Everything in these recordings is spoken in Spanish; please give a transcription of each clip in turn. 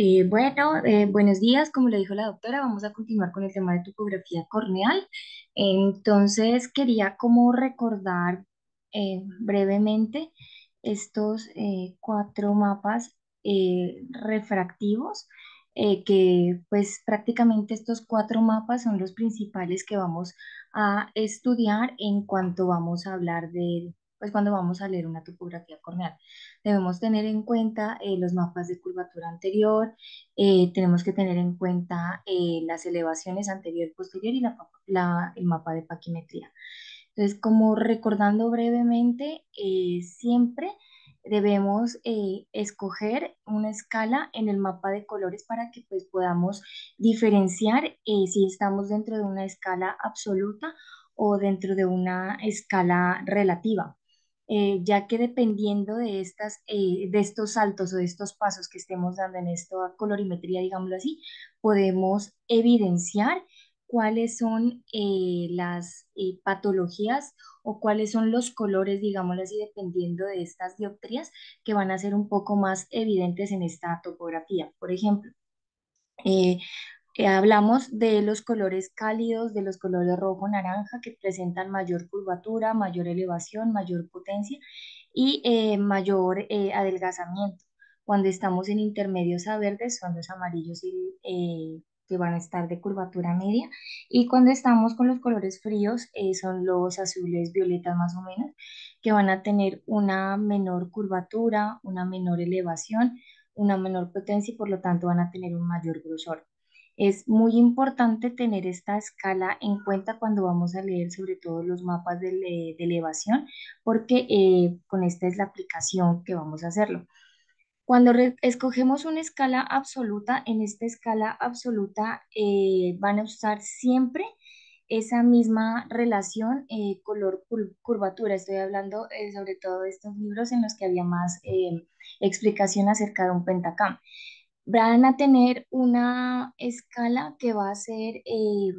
Eh, bueno, eh, buenos días. Como le dijo la doctora, vamos a continuar con el tema de topografía corneal. Entonces, quería como recordar eh, brevemente estos cuatro mapas refractivos, que pues prácticamente estos cuatro mapas son los principales que vamos a estudiar en cuanto vamos a hablar de pues cuando vamos a leer una topografía corneal. Debemos tener en cuenta eh, los mapas de curvatura anterior, eh, tenemos que tener en cuenta eh, las elevaciones anterior, posterior y el mapa de paquimetría. Entonces, como recordando brevemente, siempre debemos escoger una escala en el mapa de colores para que pues, podamos diferenciar si estamos dentro de una escala absoluta o dentro de una escala relativa. Eh, ya que dependiendo de, estas, eh, de estos saltos o de estos pasos que estemos dando en esta colorimetría, digámoslo así, podemos evidenciar cuáles son eh, las patologías o cuáles son los colores, digámoslo así, dependiendo de estas dioptrías que van a ser un poco más evidentes en esta topografía. Por ejemplo, eh, hablamos de los colores cálidos, de los colores rojo-naranja que presentan mayor curvatura, mayor elevación, mayor potencia y eh, mayor eh, adelgazamiento. Cuando estamos en intermedios a verdes son los amarillos que van a estar de curvatura media y cuando estamos con los colores fríos son los azules violetas más o menos que van a tener una menor curvatura, una menor elevación, una menor potencia y por lo tanto van a tener un mayor grosor. Es muy importante tener esta escala en cuenta cuando vamos a leer sobre todo los mapas de, elevación, porque eh, con esta es la aplicación que vamos a hacerlo. Cuando escogemos una escala absoluta, en esta escala absoluta eh, van a usar siempre esa misma relación eh, color curvatura. Estoy hablando sobre todo de estos libros en los que había más explicación acerca de un pentacam van a tener una escala que va a ser eh,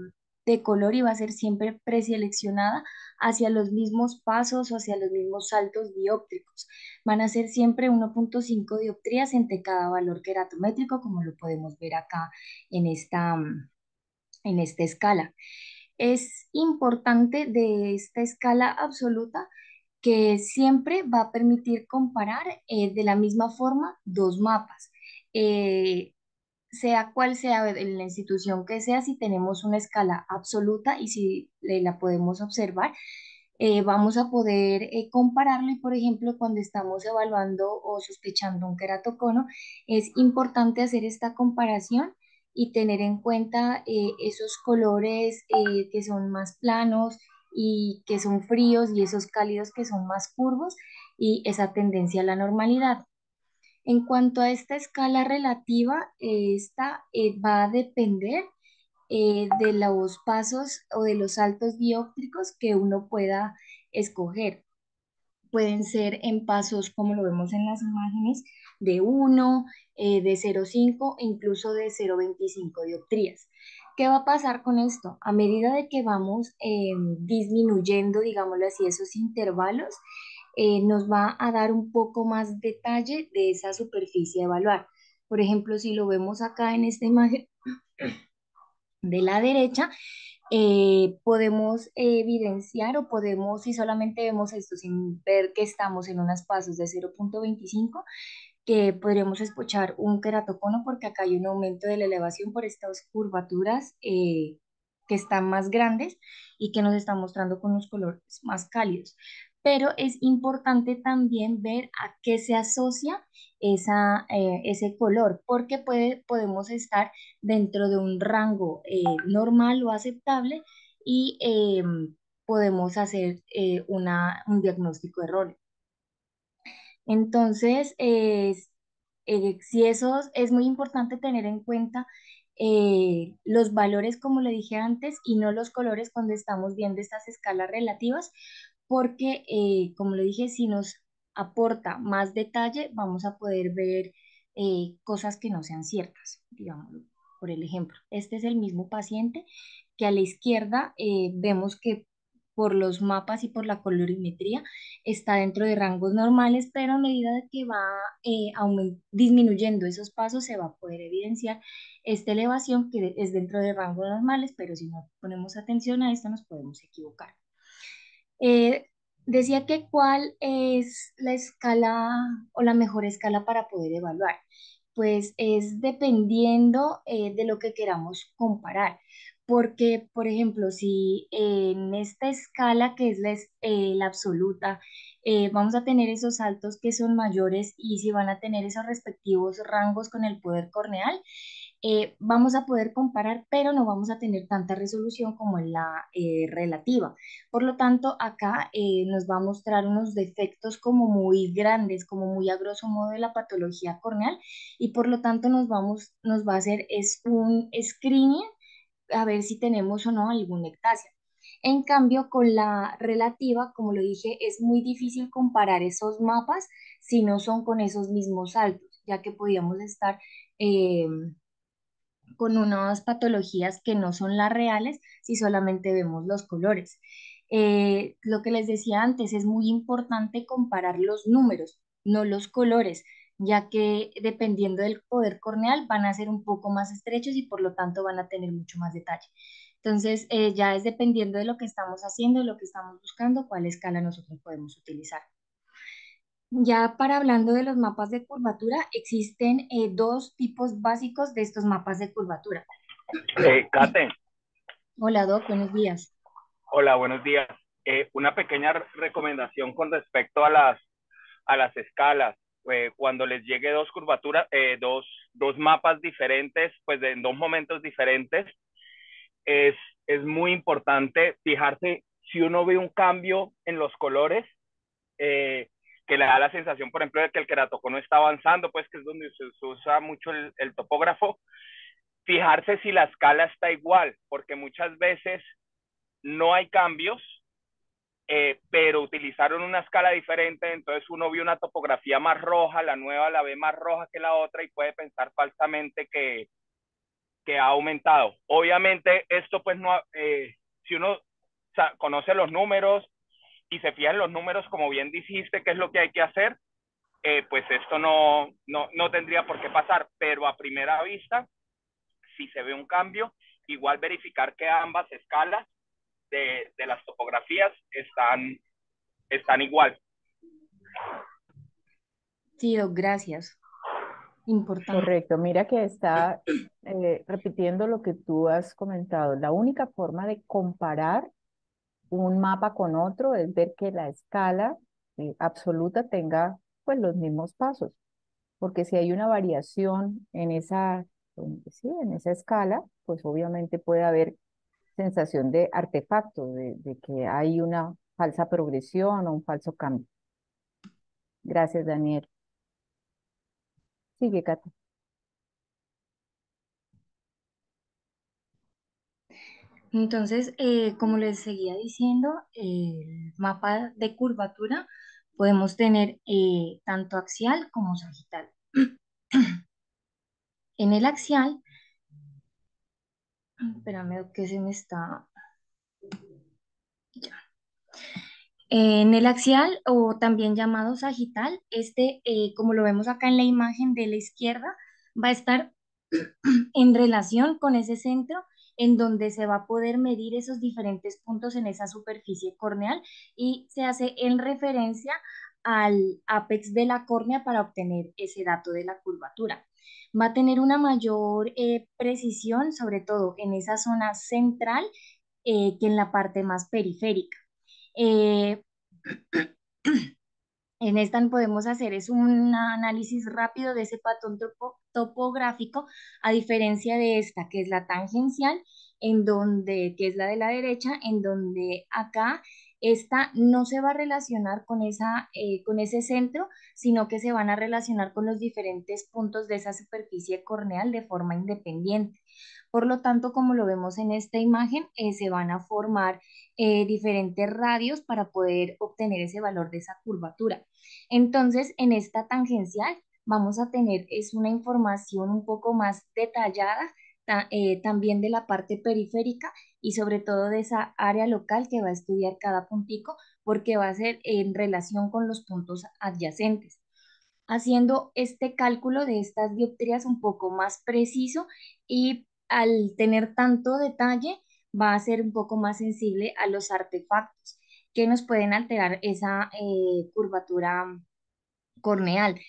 de color y va a ser siempre preseleccionada hacia los mismos pasos o hacia los mismos saltos dióptricos. Van a ser siempre 1.5 dioptrías entre cada valor queratométrico, como lo podemos ver acá mm, en esta, escala. Es importante de esta escala absoluta que siempre va a permitir comparar eh, de la misma forma dos mapas eh, sea cual sea la institución que sea, si tenemos una escala absoluta y si la podemos observar, eh, vamos a poder eh, compararlo por ejemplo, cuando estamos evaluando o sospechando un queratocono, es importante hacer esta comparación y tener en cuenta eh, esos colores que son más planos y que son fríos y esos cálidos que son más curvos y esa tendencia a la normalidad. En cuanto a esta escala relativa, eh, esta eh, va a depender eh, de los pasos o de los saltos dióptricos que uno pueda escoger. Pueden ser en pasos, como lo vemos en las imágenes, de 1, de 0,5 e incluso de 0,25 dioptrías. ¿Qué va a pasar con esto? A medida de que vamos em, disminuyendo, digámoslo así, esos intervalos, eh, nos va a dar un poco más detalle de esa superficie a evaluar. Por ejemplo, si lo vemos acá en esta imagen de la derecha, eh, podemos evidenciar o podemos, si solamente vemos esto sin ver que estamos en unas pasos de 0.25, que podríamos escuchar un queratocono porque acá hay un aumento de la elevación por estas curvaturas eh, que están más grandes y que nos están mostrando con los colores más cálidos pero es importante también ver a qué se asocia eh, ese color, porque puede, podemos estar dentro de un rango eh, normal o aceptable y eh, podemos hacer un diagnóstico de error Entonces, si eso es muy importante tener en cuenta los valores, como le dije antes, y no los colores cuando estamos viendo estas escalas relativas, porque, eh, como le dije, si nos aporta más detalle, vamos a poder ver eh, cosas que no sean ciertas, digámoslo. Por el ejemplo, este es el mismo paciente que a la izquierda eh, vemos que por los mapas y por la colorimetría está dentro de rangos normales, pero a medida que va disminuyendo esos pasos se va a poder evidenciar esta elevación que es dentro de rangos normales, pero si no ponemos atención a esto nos podemos equivocar. Eh, decía que cuál es la escala o la mejor escala para poder evaluar. Pues es dependiendo eh, de lo que queramos comparar. Porque, por ejemplo, si en esta escala que es la, eh, la absoluta, vamos a tener esos altos que son mayores y si van a tener esos respectivos rangos con el poder corneal, eh, vamos a poder comparar, pero no vamos a tener tanta resolución como en la eh, relativa. Por lo tanto, acá eh, nos va a mostrar unos defectos como muy grandes, como muy a grosso modo de la patología corneal, y por lo tanto nos, vamos, nos va a hacer es un screening a ver si tenemos o no algún ectasia. En cambio, con la relativa, como lo dije, es muy difícil comparar esos mapas si no son con esos mismos saltos, ya que podíamos estar em, con unas patologías que no son las reales si solamente vemos los colores. Eh, lo que les decía antes, es muy importante comparar los números, no los colores, ya que dependiendo del poder corneal van a ser un poco más estrechos y por lo tanto van a tener mucho más detalle. Entonces, eh, ya es dependiendo de lo que estamos haciendo, lo que estamos buscando, cuál escala nosotros podemos utilizar. Ya para hablando de los mapas de curvatura, existen eh, dos tipos básicos de estos mapas de curvatura. Eh, Hola, Doc, buenos días. Hola, buenos días. Eh, una pequeña recomendación con respecto a las, a las escalas. cuando les llegue dos curvaturas, dos, mapas diferentes, pues en dos momentos diferentes, es, muy importante fijarse si uno ve un cambio en los colores, eh, que le da la sensación, por ejemplo, de que el queratocono está avanzando, pues que es donde se, usa mucho el, topógrafo, fijarse si la escala está igual, porque muchas veces no hay cambios, eh, pero utilizaron una escala diferente, entonces uno vio una topografía más roja, la nueva la ve más roja que la otra y puede pensar falsamente que, que ha aumentado. Obviamente esto pues no, eh, si uno conoce los números, y se fijan los números, como bien dijiste, qué es lo que hay que hacer, eh, pues esto no, no, no tendría por qué pasar. Pero a primera vista, si se ve un cambio, igual verificar que ambas escalas de, de las topografías están, están igual. Sí, gracias. Importante. Correcto, mira que está eh, repitiendo lo que tú has comentado. La única forma de comparar un mapa con otro es ver que la escala eh, absoluta tenga pues los mismos pasos, porque si hay una variación en esa, en esa escala, pues obviamente puede haber sensación de artefacto, de, de que hay una falsa progresión o un falso cambio. Gracias, Daniel. Sigue, Cata. Entonces, eh, como les seguía diciendo, el mapa de curvatura podemos tener eh, tanto axial como sagital. en el axial, espérame que se me está... Ya. En el axial o también llamado sagital, este, eh, como lo vemos acá en la imagen de la izquierda, va a estar en relación con ese centro en donde se va a poder medir esos diferentes puntos en esa superficie corneal y se hace en referencia al apex de la córnea para obtener ese dato de la curvatura. Va a tener una mayor eh, precisión, sobre todo en esa zona central, eh, que en la parte más periférica. Eh, en esta podemos hacer es un análisis rápido de ese patrón topográfico, a diferencia de esta, que es la tangencial, en donde, que es la de la derecha, en donde acá esta no se va a relacionar con, esa, eh, con ese centro, sino que se van a relacionar con los diferentes puntos de esa superficie corneal de forma independiente. Por lo tanto, como lo vemos en esta imagen, eh, se van a formar eh, diferentes radios para poder obtener ese valor de esa curvatura. Entonces, en esta tangencial vamos a tener es una información un poco más detallada eh, también de la parte periférica y sobre todo de esa área local que va a estudiar cada puntico porque va a ser en relación con los puntos adyacentes. Haciendo este cálculo de estas dioptrías un poco más preciso y al tener tanto detalle, va a ser un poco más sensible a los artefactos que nos pueden alterar esa eh, curvatura corneal.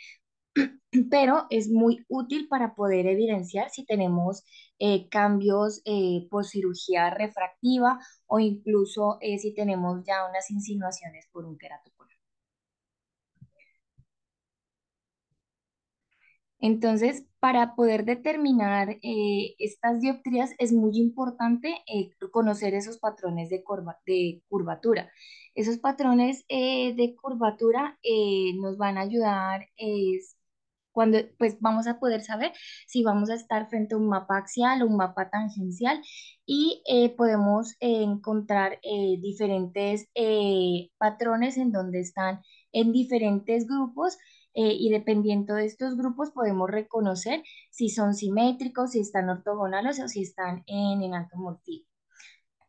Pero es muy útil para poder evidenciar si tenemos eh, cambios eh, por cirugía refractiva o incluso si tenemos ya unas insinuaciones por un Entonces, para poder determinar eh, estas dioptrías es muy importante eh, conocer esos patrones de, curvatura. Esos patrones eh, de curvatura nos van a ayudar cuando pues vamos a poder saber si vamos a estar frente a un mapa axial o un mapa tangencial y podemos encontrar diferentes patrones en donde están en diferentes grupos eh, y dependiendo de estos grupos podemos reconocer si son simétricos, si están ortogonales o si están en enantomorfismo.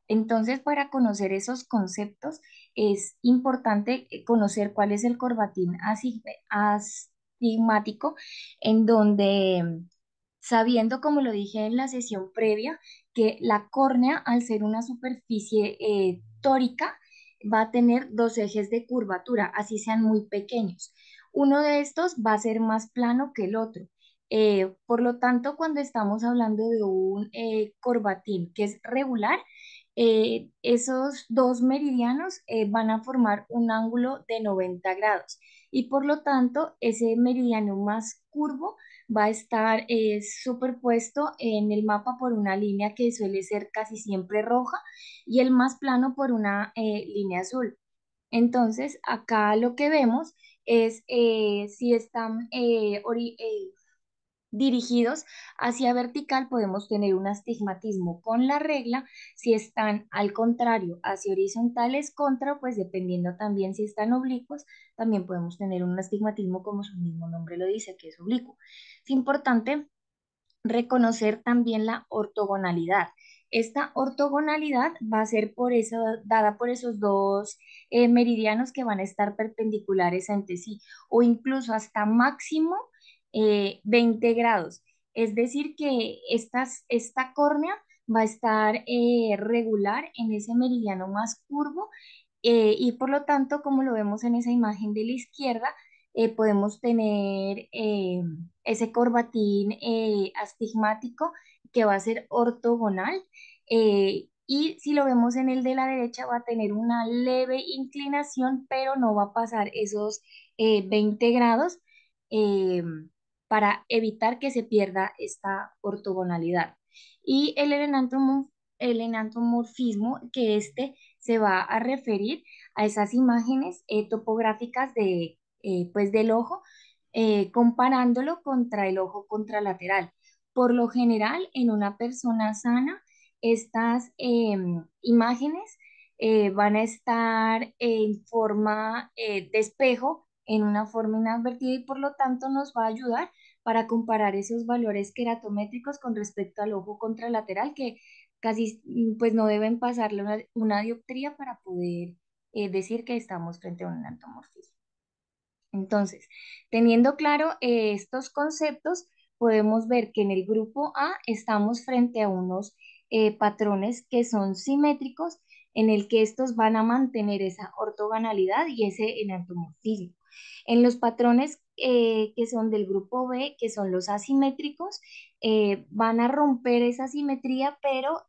Entonces, para conocer esos conceptos es importante eh, conocer cuál es el corbatín astigmático, en donde, sabiendo, como lo dije en la sesión previa, que la córnea, al ser una superficie eh, tórica, va a tener dos ejes de curvatura, así sean muy pequeños uno de estos va a ser más plano que el otro. Eh, por lo tanto, cuando estamos hablando de un eh, corbatín que es regular, eh, esos dos meridianos van a formar un ángulo de 90 grados y por lo tanto ese meridiano más curvo va a estar superpuesto en el mapa por una línea que suele ser casi siempre roja y el más plano por una línea azul. Entonces, acá lo que vemos es eh, si están eh, eh, dirigidos hacia vertical, podemos tener un astigmatismo con la regla. Si están al contrario, hacia horizontales, contra, pues dependiendo también si están oblicuos, también podemos tener un astigmatismo como su mismo nombre lo dice, que es oblicuo. Es importante reconocer también la ortogonalidad. Esta ortogonalidad va a ser por eso, dada por esos dos eh, meridianos que van a estar perpendiculares entre sí o incluso hasta máximo 20 eh, grados. Es decir, que esta córnea va a estar eh, regular en ese meridiano más curvo y por lo tanto, como lo vemos en esa imagen de la izquierda, podemos tener ese corbatín astigmático que va a ser ortogonal. Eh, y si lo vemos en el de la derecha, va a tener una leve inclinación, pero no va a pasar esos 20 eh, grados eh, para evitar que se pierda esta ortogonalidad. Y el, enantomorfismo, que este se va a referir a esas imágenes topográficas de, pues del ojo, comparándolo contra el ojo contralateral. Por lo general, en una persona sana, estas em, imágenes eh, van a estar en forma eh, de espejo, en una forma inadvertida y por lo tanto nos va a ayudar para comparar esos valores queratométricos con respecto al ojo contralateral que casi mm, pues no deben pasarle una, dioptría para poder eh, decir que estamos frente a un antomorfismo. Entonces, teniendo claro estos conceptos, podemos ver que en el grupo A estamos frente a unos eh, patrones que son simétricos en el que estos van a mantener esa ortogonalidad y ese enantomorfismo. En los patrones eh, que son del grupo B, que son los asimétricos, eh, van a romper esa simetría, pero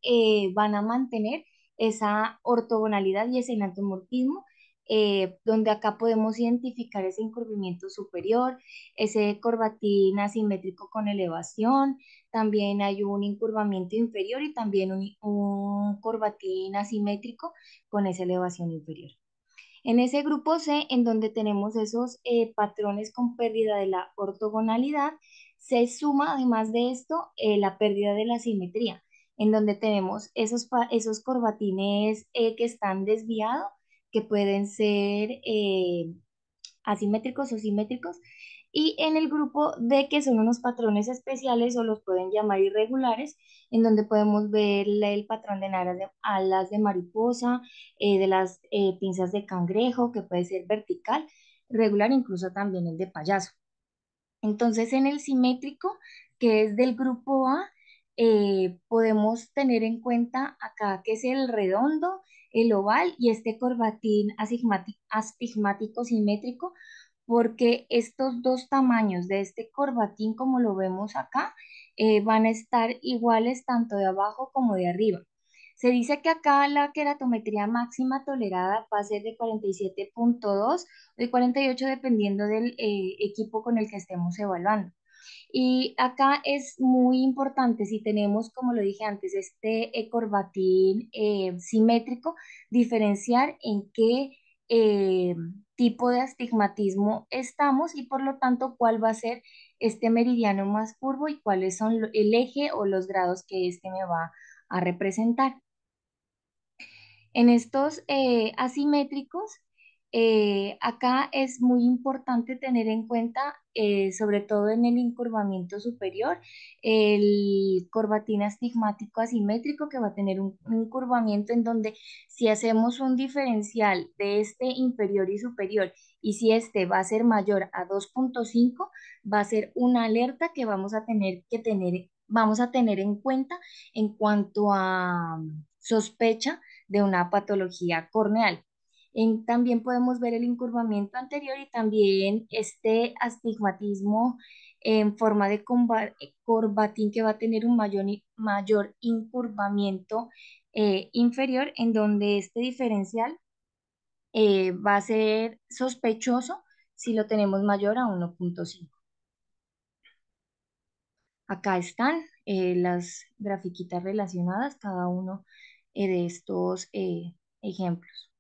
van a mantener esa ortogonalidad y ese enantomorfismo eh, donde acá podemos identificar ese incurvimiento superior, ese corbatín asimétrico con elevación, también hay un incurvamiento inferior y también un, corbatín asimétrico con esa elevación inferior. En ese grupo C, en donde tenemos esos eh, patrones con pérdida de la ortogonalidad, se suma además de esto eh, la pérdida de la simetría, en donde tenemos esos, esos corbatines que están desviados que pueden ser eh, asimétricos o simétricos, y en el grupo D, que son unos patrones especiales o los pueden llamar irregulares, en donde podemos ver el patrón de alas de mariposa, eh, de las eh, pinzas de cangrejo, que puede ser vertical, regular, incluso también el de payaso. Entonces, en el simétrico, que es del grupo A, podemos tener en cuenta acá que es el redondo, el oval y este corbatín astigmático simétrico, porque estos dos tamaños de este corbatín, como lo vemos acá, eh, van a estar iguales tanto de abajo como de arriba. Se dice que acá la queratometría máxima tolerada va a ser de 47.2 o de 48 dependiendo del eh, equipo con el que estemos evaluando. Y acá es muy importante si tenemos, como lo dije antes, este ecorbatín eh, simétrico, diferenciar en qué eh, tipo de astigmatismo estamos y por lo tanto cuál va a ser este meridiano más curvo y cuáles son el eje o los grados que este me va a representar. En estos eh, asimétricos eh, acá es muy importante tener en cuenta, eh, sobre todo en el incurvamiento superior, el corbatina astigmático asimétrico que va a tener un, encurvamiento en donde si hacemos un diferencial de este inferior y superior y si este va a ser mayor a 2.5, va a ser una alerta que vamos a tener que tener vamos a tener en cuenta en cuanto a mm, sospecha de una patología corneal también podemos ver el incurvamiento anterior y también este astigmatismo en forma de eh, corbatín que va a tener un mayor, incurvamiento eh, inferior en donde este diferencial eh, va a ser sospechoso si lo tenemos mayor a 1.5. Acá están las grafiquitas relacionadas, cada uno de estos ejemplos.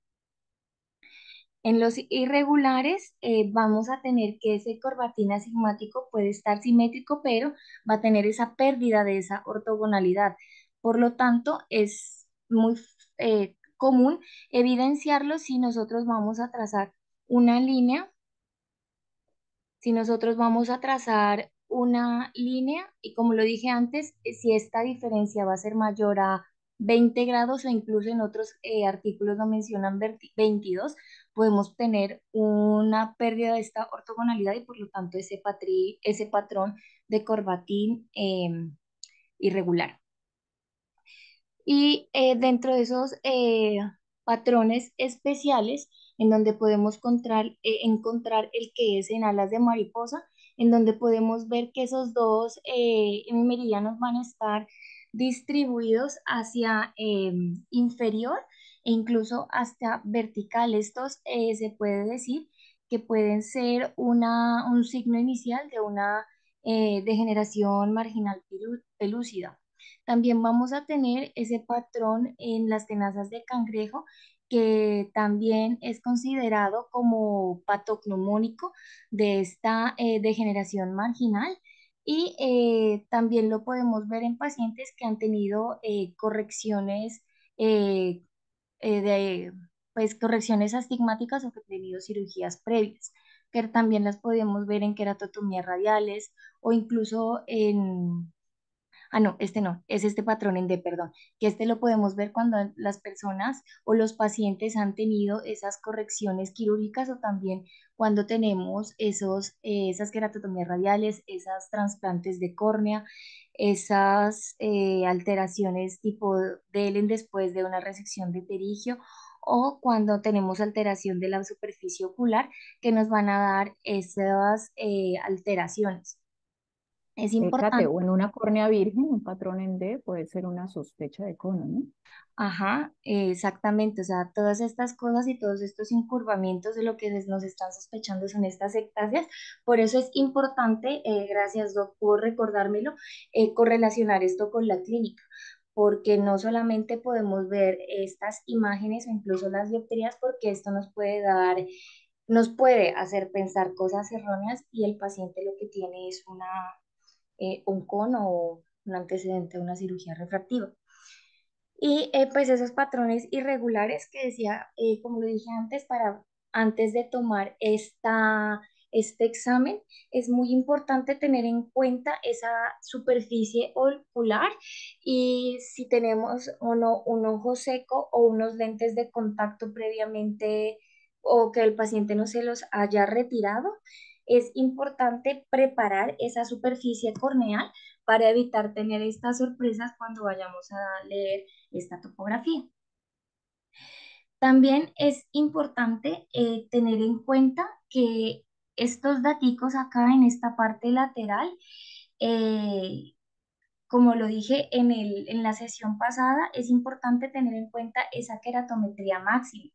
En los irregulares eh, vamos a tener que ese corbatín asigmático puede estar simétrico, pero va a tener esa pérdida de esa ortogonalidad. Por lo tanto, es muy eh, común evidenciarlo si nosotros vamos a trazar una línea, si nosotros vamos a trazar una línea, y como lo dije antes, eh, si esta diferencia va a ser mayor a 20 grados o incluso en otros eh, artículos lo mencionan 22, podemos tener una pérdida de esta ortogonalidad y por lo tanto ese, ese patrón de corbatín em, irregular. Y eh, dentro de esos eh, patrones especiales, en donde podemos encontrar, encontrar el que es en alas de mariposa, en donde podemos ver que esos dos meridianos van a estar distribuidos hacia em, inferior e incluso hasta vertical. Estos eh, se puede decir que pueden ser un signo inicial de una eh, degeneración marginal pelúcida. También vamos a tener ese patrón en las tenazas de cangrejo que también es considerado como patognomónico de esta eh, degeneración marginal y eh, también lo podemos ver en pacientes que han tenido eh, correcciones eh, de pues correcciones astigmáticas o que han tenido cirugías previas, que también las podemos ver en queratotomías radiales o incluso en ah, no, este no, es este patrón en D, perdón, que este lo podemos ver cuando las personas o los pacientes han tenido esas correcciones quirúrgicas o también cuando tenemos esos, eh, esas queratotomías radiales, esas trasplantes de córnea, esas eh, alteraciones tipo DELEN después de una resección de perigio o cuando tenemos alteración de la superficie ocular que nos van a dar esas eh, alteraciones. Es importante. o en una córnea virgen, un patrón en D puede ser una sospecha de cono, ¿no? Ajá, exactamente. O sea, todas estas cosas y todos estos incurvamientos de lo que nos están sospechando son estas ectasias Por eso es importante, eh, gracias Doc por recordármelo, eh, correlacionar esto con la clínica porque no solamente podemos ver estas imágenes o incluso las dioptrías, porque esto nos puede dar nos puede hacer pensar cosas erróneas y el paciente lo que tiene es una eh, un cono o un antecedente de una cirugía refractiva. Y eh, pues esos patrones irregulares que decía, eh, como lo dije antes, para antes de tomar este examen, es muy importante tener en cuenta esa superficie ocular y si tenemos o no un ojo seco o unos lentes de contacto previamente o que el paciente no se los haya retirado es importante preparar esa superficie corneal para evitar tener estas sorpresas cuando vayamos a leer esta topografía. También es importante eh, tener en cuenta que estos daticos acá en esta parte lateral, eh, como lo dije en la sesión pasada, es importante tener en cuenta esa queratometría máxima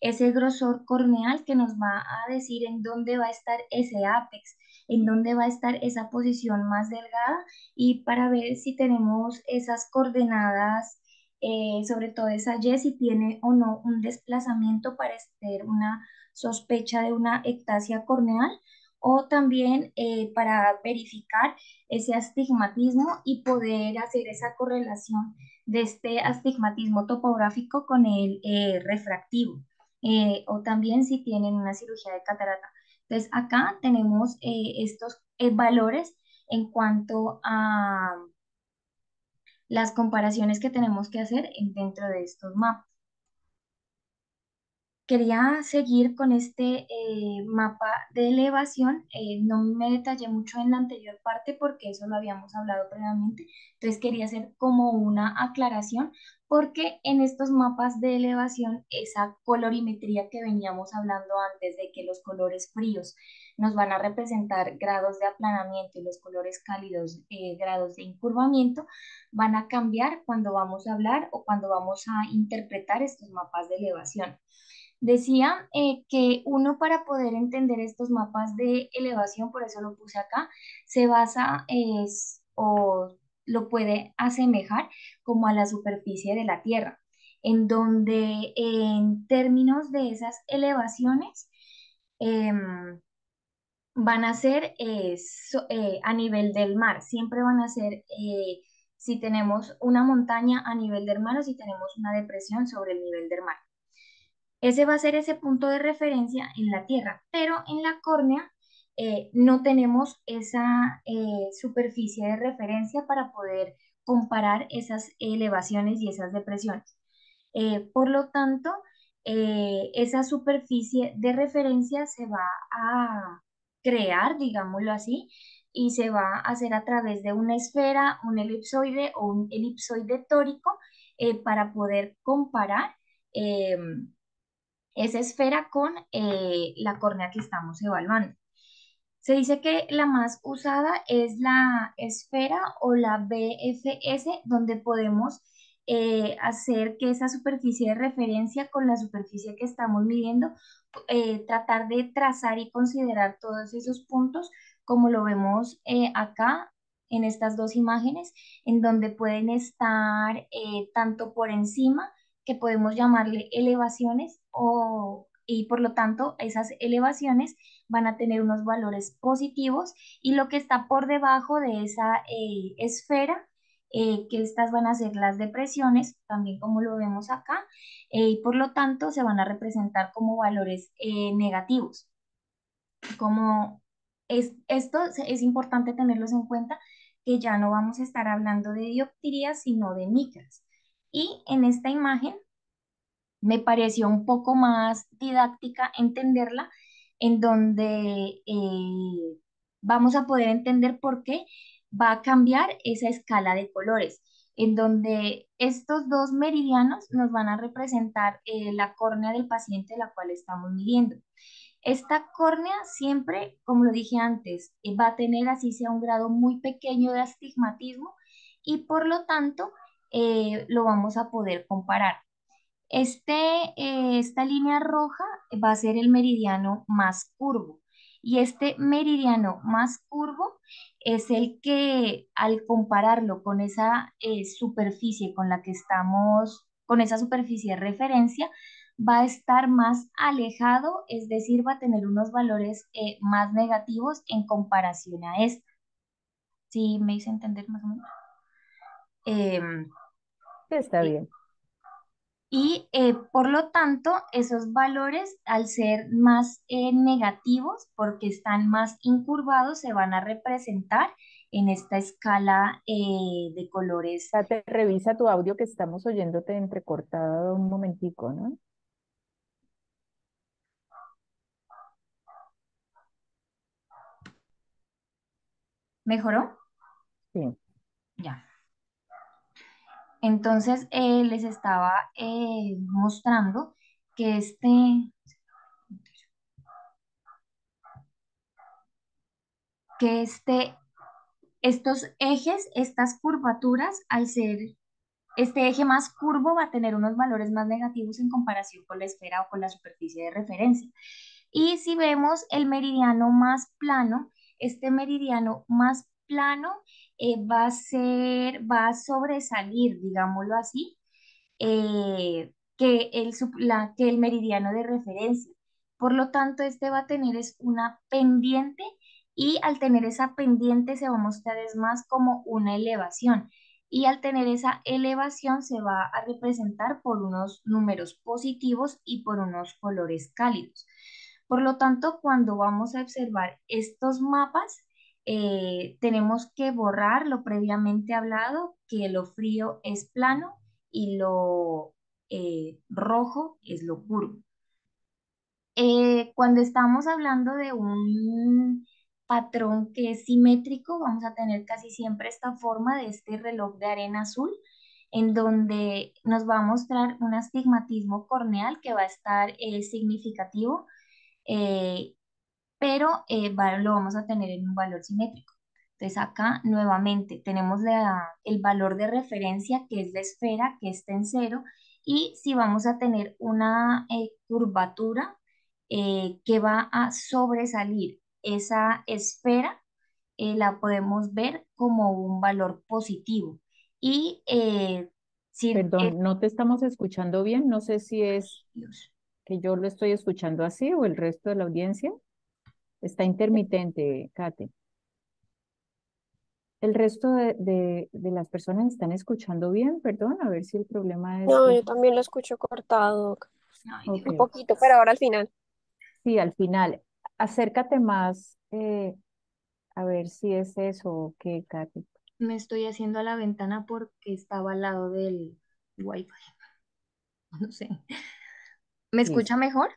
ese grosor corneal que nos va a decir en dónde va a estar ese ápex, en dónde va a estar esa posición más delgada y para ver si tenemos esas coordenadas, eh, sobre todo esa Y, si tiene o no un desplazamiento para tener una sospecha de una ectasia corneal o también eh, para verificar ese astigmatismo y poder hacer esa correlación de este astigmatismo topográfico con el eh, refractivo. Eh, o también si tienen una cirugía de catarata. Entonces, acá tenemos eh, estos eh, valores en cuanto a las comparaciones que tenemos que hacer dentro de estos mapas. Quería seguir con este mapa de elevación. no me detallé mucho en la anterior parte porque eso lo habíamos hablado previamente. Entonces quería hacer como una aclaración porque en estos mapas de elevación, esa colorimetría que veníamos hablando antes de que los colores fríos nos van a representar grados de aplanamiento y los colores cálidos eh, grados de incurvamiento, van a cambiar cuando vamos a hablar o cuando vamos a interpretar estos mapas de elevación. Decía eh, que uno para poder entender estos mapas de elevación, por eso lo puse acá, se basa es, o lo puede asemejar como a la superficie de la Tierra, en donde en términos de esas elevaciones em, van a ser eh, eh, a nivel del mar, siempre van a ser eh, si tenemos una montaña a nivel del mar o si tenemos una depresión sobre el nivel del mar. Ese va a ser ese punto de referencia en la Tierra, pero en la córnea eh, no tenemos esa eh, superficie de referencia para poder comparar esas elevaciones y esas depresiones. Eh, por lo tanto, esa superficie de referencia se va a crear, digámoslo así, y se va a hacer a través de una esfera, un elipsoide o un elipsoide tórico para poder comparar esa esfera con la córnea que estamos evaluando. Se dice que la más usada es la esfera o la BFS, donde podemos eh, hacer que esa superficie de referencia con la superficie que estamos midiendo, eh, tratar de trazar y considerar todos esos puntos, como lo vemos eh, acá en estas dos imágenes, en donde pueden estar tanto por encima, que podemos llamarle elevaciones, y por lo tanto esas elevaciones van a tener unos valores positivos y lo que está por debajo de esa eh, esfera, eh, que estas van a ser las depresiones, también como lo vemos acá, eh, y por lo tanto se van a representar como valores negativos. Como es, esto es importante tenerlos en cuenta, que ya no vamos a estar hablando de dioptrías, sino de micras. Y en esta imagen me pareció un poco más didáctica entenderla en donde eh, vamos a poder entender por qué va a cambiar esa escala de colores, en donde estos dos meridianos nos van a representar eh, la córnea del paciente la cual estamos midiendo. Esta córnea siempre, como lo dije antes, eh, va a tener así sea un grado muy pequeño de astigmatismo y por lo tanto lo vamos a poder comparar. Este, eh, esta línea roja va a ser el meridiano más curvo. Y este meridiano más curvo es el que al compararlo con esa eh, superficie con la que estamos, con esa superficie de referencia, va a estar más alejado, es decir, va a tener unos valores eh, más negativos en comparación a esta. ¿Sí me hice entender más o menos? Em, está bien. Y eh, por lo tanto, esos valores, al ser más eh, negativos, porque están más incurvados, se van a representar en esta escala eh, de colores. revisa tu audio que estamos oyéndote entrecortado un momentico, ¿no? ¿Mejoró? Sí. Ya. Entonces eh, les estaba eh, mostrando que este... que este, estos ejes, estas curvaturas, al ser este eje más curvo va a tener unos valores más negativos en comparación con la esfera o con la superficie de referencia. Y si vemos el meridiano más plano, este meridiano más plano eh, va a ser, va a sobresalir, digámoslo así, eh, que, el, que el meridiano de referencia. Por lo tanto, este va a tener es una pendiente y al tener esa pendiente se va a mostrar es más como una elevación. Y al tener esa elevación se va a representar por unos números positivos y por unos colores cálidos. Por lo tanto, cuando vamos a observar estos mapas, eh, tenemos que borrar lo previamente hablado, que lo frío es plano y lo eh, rojo es lo curvo. Eh, cuando estamos hablando de un patrón que es simétrico, vamos a tener casi siempre esta forma de este reloj de arena azul, en donde nos va a mostrar un astigmatismo corneal que va a estar significativo eh, pero eh, lo vamos a tener en un valor simétrico. Entonces acá nuevamente tenemos la, el valor de referencia que es la esfera, que está en cero, y si vamos a tener una eh, curvatura eh, que va a sobresalir esa esfera, la podemos ver como un valor positivo. Y Perdón, no te estamos escuchando bien, no sé si es que yo lo estoy escuchando así o el resto de la audiencia. Está intermitente, Kate. El resto de, las personas están escuchando bien, perdón, a ver si el problema es... No, yo también lo escucho cortado. Un poquito, pero ahora al final. Sí, al final. Acércate más, eh, a ver si es eso o qué, Kate. Me estoy haciendo a la ventana porque estaba al lado del Wi-Fi. No sé. ¿Me escucha mejor?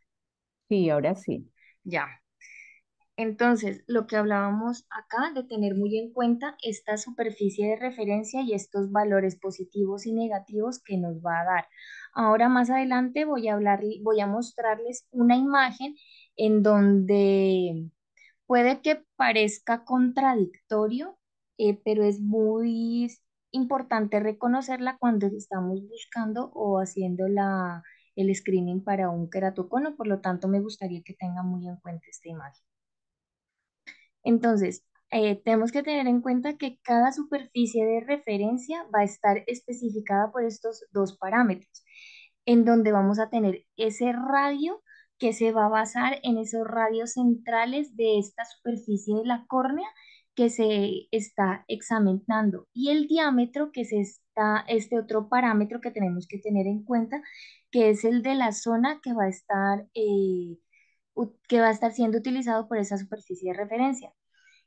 Sí, ahora sí. Ya. Entonces, lo que hablábamos acá de tener muy en cuenta esta superficie de referencia y estos valores positivos y negativos que nos va a dar. Ahora más adelante voy a hablar, voy a mostrarles una imagen en donde puede que parezca contradictorio, eh, pero es muy importante reconocerla cuando estamos buscando o haciendo la, el screening para un queratocono, por lo tanto me gustaría que tengan muy en cuenta esta imagen. Entonces, eh, tenemos que tener en cuenta que cada superficie de referencia va a estar especificada por estos dos parámetros, en donde vamos a tener ese radio que se va a basar en esos radios centrales de esta superficie de la córnea que se está examinando y el diámetro que se está, este otro parámetro que tenemos que tener en cuenta, que es el de la zona que va a estar... Eh, que va a estar siendo utilizado por esa superficie de referencia.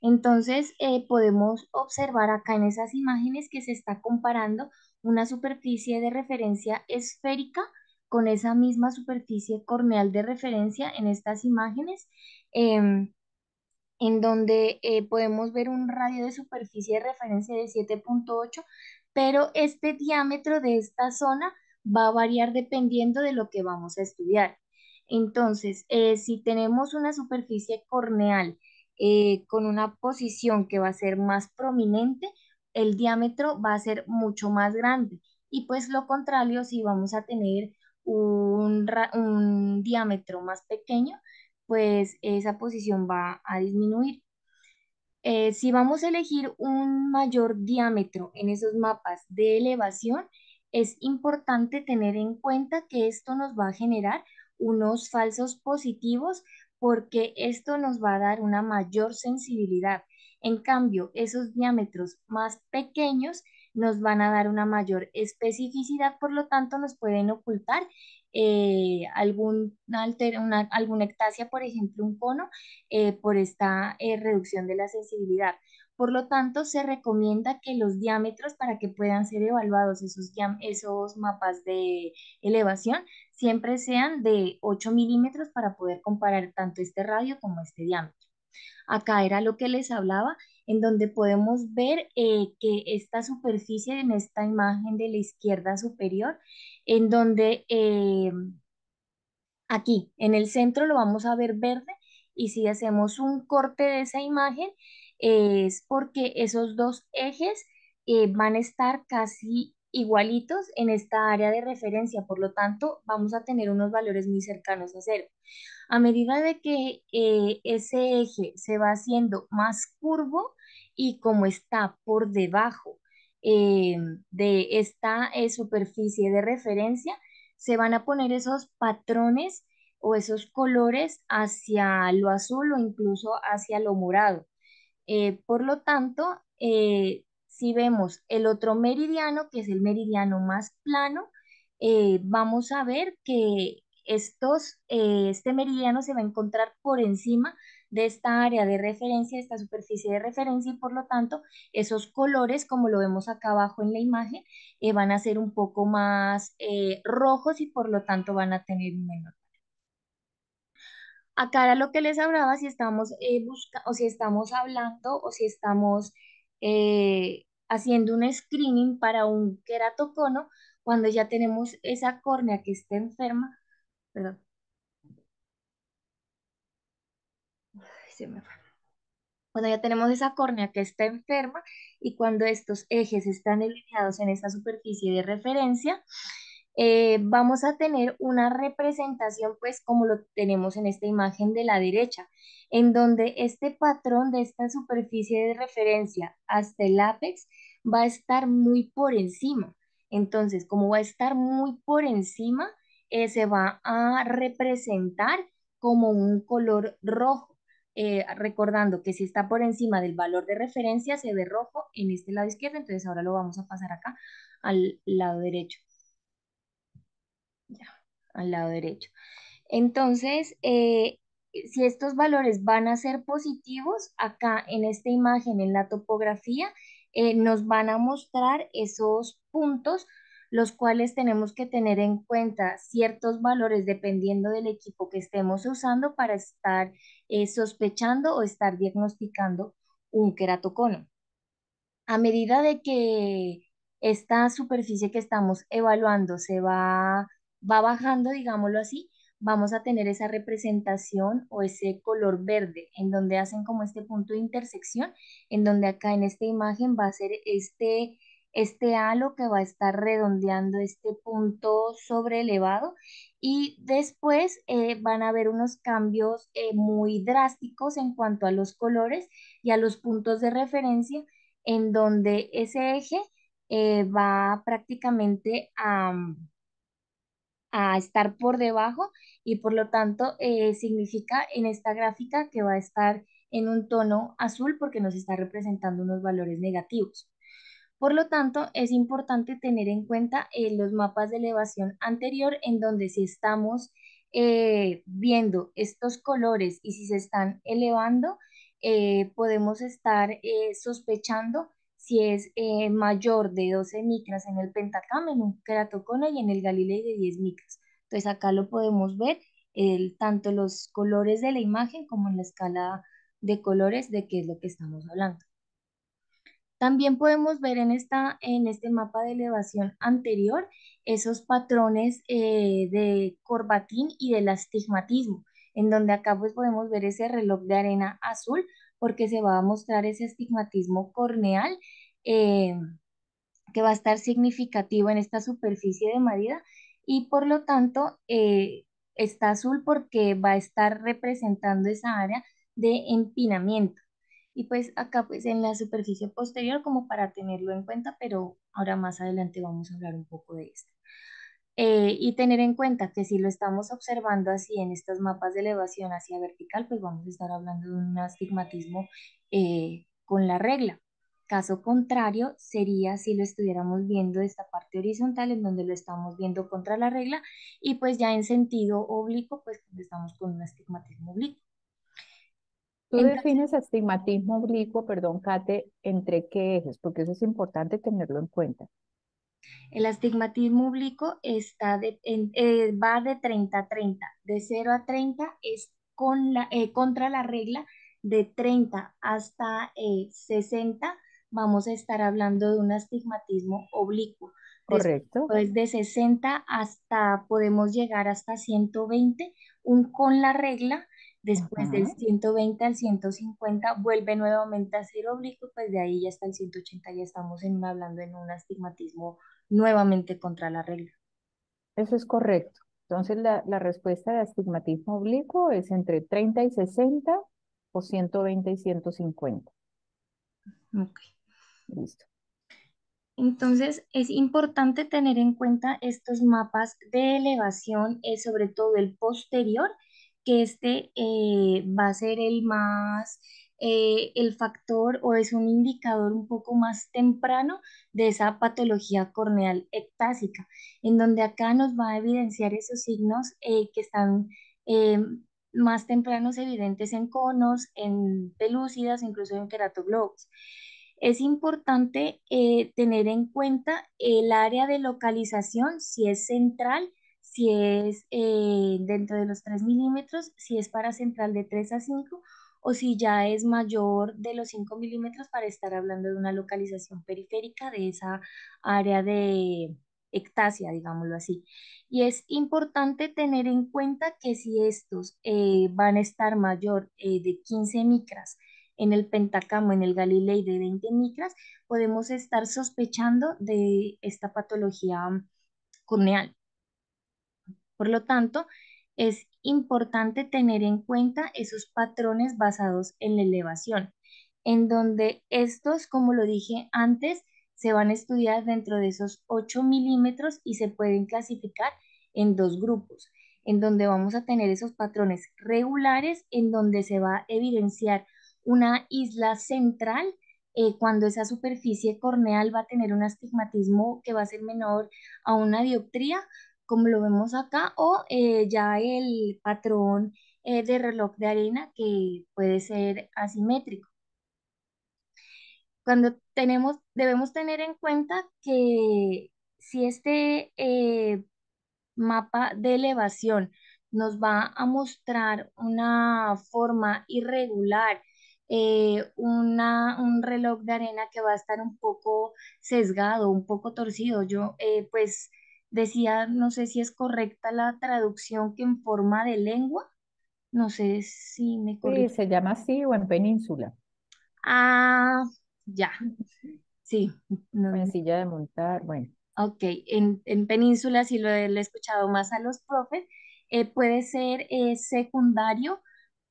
Entonces, eh, podemos observar acá en esas imágenes que se está comparando una superficie de referencia esférica con esa misma superficie corneal de referencia en estas imágenes, em, en donde eh, podemos ver un radio de superficie de referencia de 7.8, pero este diámetro de esta zona va a variar dependiendo de lo que vamos a estudiar. Entonces, eh, si tenemos una superficie corneal eh, con una posición que va a ser más prominente, el diámetro va a ser mucho más grande. Y pues lo contrario, si vamos a tener un, diámetro más pequeño, pues esa posición va a disminuir. Eh, si vamos a elegir un mayor diámetro en esos mapas de elevación, es importante tener en cuenta que esto nos va a generar unos falsos positivos porque esto nos va a dar una mayor sensibilidad. En cambio, esos diámetros más pequeños nos van a dar una mayor especificidad, por lo tanto nos pueden ocultar eh, alguna ectasia, por ejemplo, un cono, eh, por esta eh, reducción de la sensibilidad. Por lo tanto, se recomienda que los diámetros para que puedan ser evaluados esos, esos mapas de elevación siempre sean de 8 milímetros para poder comparar tanto este radio como este diámetro. Acá era lo que les hablaba, en donde podemos ver eh, que esta superficie en esta imagen de la izquierda superior, en donde eh, aquí en el centro lo vamos a ver verde y si hacemos un corte de esa imagen es porque esos dos ejes eh, van a estar casi igualitos en esta área de referencia, por lo tanto vamos a tener unos valores muy cercanos a cero. A medida de que eh, ese eje se va haciendo más curvo y como está por debajo eh, de esta eh, superficie de referencia, se van a poner esos patrones o esos colores hacia lo azul o incluso hacia lo morado. por lo tanto, si vemos el otro meridiano, que es el meridiano más plano, eh, vamos a ver que estos, eh, este meridiano se va a encontrar por encima de esta área de referencia, de esta superficie de referencia y por lo tanto esos colores, como lo vemos acá abajo en la imagen, eh, van a ser un poco más rojos y por lo tanto van a tener un menor. Acá era lo que les hablaba, si estamos, busca o si estamos hablando o si estamos haciendo un screening para un queratocono cuando ya tenemos esa córnea que está enferma. Cuando ya tenemos esa córnea que está enferma y cuando estos ejes están delineados en esa superficie de referencia, eh, vamos a tener una representación, pues como lo tenemos en esta imagen de la derecha, en donde este patrón de esta superficie de referencia hasta el ápex va a estar muy por encima. Entonces, como va a estar muy por encima, eh, se va a representar como un color rojo. Eh, recordando que si está por encima del valor de referencia se ve rojo en este lado izquierdo, entonces ahora lo vamos a pasar acá al lado derecho ya, al lado derecho. Entonces, eh, si estos valores van a ser positivos, acá en esta imagen, en la topografía, eh, nos van a mostrar esos puntos, los cuales tenemos que tener en cuenta ciertos valores dependiendo del equipo que estemos usando para estar eh, sospechando o estar diagnosticando un queratocono. A medida de que esta superficie que estamos evaluando se va va bajando, digámoslo así, vamos a tener esa representación o ese color verde, en donde hacen como este punto de intersección, en donde acá en esta imagen va a ser este, este halo que va a estar redondeando este punto sobre elevado y después eh, van a haber unos cambios eh, muy drásticos en cuanto a los colores y a los puntos de referencia en donde ese eje eh, va prácticamente a a estar por debajo y por lo tanto eh, significa en esta gráfica que va a estar en un tono azul porque nos está representando unos valores negativos. Por lo tanto, es importante tener en cuenta eh, los mapas de elevación anterior en donde si estamos eh, viendo estos colores y si se están elevando, podemos estar sospechando si es eh, mayor de 12 micras en el Pentacam, en un tocona y en el galilei de 10 micras. Entonces acá lo podemos ver tanto los colores de la imagen como en la escala de colores de qué es lo que estamos hablando. También podemos ver en, este mapa de elevación anterior esos patrones eh, de corbatín y del astigmatismo, en donde acá pues, podemos ver ese reloj de arena azul porque se va a mostrar ese estigmatismo corneal eh, que va a estar significativo en esta superficie de marida y por lo tanto eh, está azul porque va a estar representando esa área de empinamiento. Y pues acá pues en la superficie posterior como para tenerlo en cuenta, pero ahora más adelante vamos a hablar un poco de esto. Eh, y tener en cuenta que si lo estamos observando así en estos mapas de elevación hacia vertical, pues vamos a estar hablando de un astigmatismo eh, con la regla. Caso contrario, sería si lo estuviéramos viendo de esta parte horizontal, en donde lo estamos viendo contra la regla, y pues ya en sentido oblicuo, pues estamos con un astigmatismo oblicuo. Tú defines astigmatismo oblicuo, perdón, Kate, entre qué ejes, porque eso es importante tenerlo en cuenta. El astigmatismo oblicuo está eh, va de 30 a 30. De 0 a 30 es eh, contra la regla de 30 hasta 60 eh, vamos a estar hablando de un astigmatismo oblicuo. Correcto. Pues de 60 hasta, podemos llegar hasta 120, un con la regla, después del 120 al 150 vuelve nuevamente a ser oblicuo, pues de ahí ya está el 180 ya estamos hablando en un astigmatismo nuevamente contra la regla. Eso es correcto. Entonces, la, respuesta de astigmatismo oblicuo es entre 30 y 60 o 120 y 150. Ok. Listo. Entonces, es importante tener en cuenta estos mapas de elevación, eh, sobre todo el posterior, que este eh, va a ser el más eh, el factor o es un indicador un poco más temprano de esa patología corneal ectásica, en donde acá nos va a evidenciar esos signos eh, que están eh, más tempranos evidentes en conos, en pelúcidas, incluso en queratoglobos. Es importante tener en cuenta el área de localización, si es central, si es dentro de los 3 milímetros, si es para central de 3 a 5 o si ya es mayor de los 5 milímetros para estar hablando de una localización periférica de esa área de ectasia, digámoslo así. Y es importante tener en cuenta que si estos eh, van a estar mayor eh, de 15 micras en el pentacamo, en el Galilei de 20 micras, podemos estar sospechando de esta patología corneal. Por lo tanto, es importante tener en cuenta esos patrones basados en la elevación, en donde estos, como lo dije antes, se van a estudiar dentro de esos 8 milímetros y se pueden clasificar en dos grupos, en donde vamos a tener esos patrones regulares, en donde se va a evidenciar una isla central eh, cuando esa superficie corneal va a tener un astigmatismo que va a ser menor a una dioptría, como lo vemos acá, o eh, ya el patrón eh, de reloj de arena que puede ser asimétrico. Cuando tenemos, debemos tener en cuenta que si este eh, mapa de elevación nos va a mostrar una forma irregular, un reloj de arena que va a estar un poco sesgado, un poco torcido. Yo, pues decía, no sé si es correcta la traducción que en forma de lengua, no sé si me se llama así o en península. Ah, ya. Sí. No. En de montar, bueno. Ok, en, península si lo he, escuchado más a los profes. Eh, puede ser eh, secundario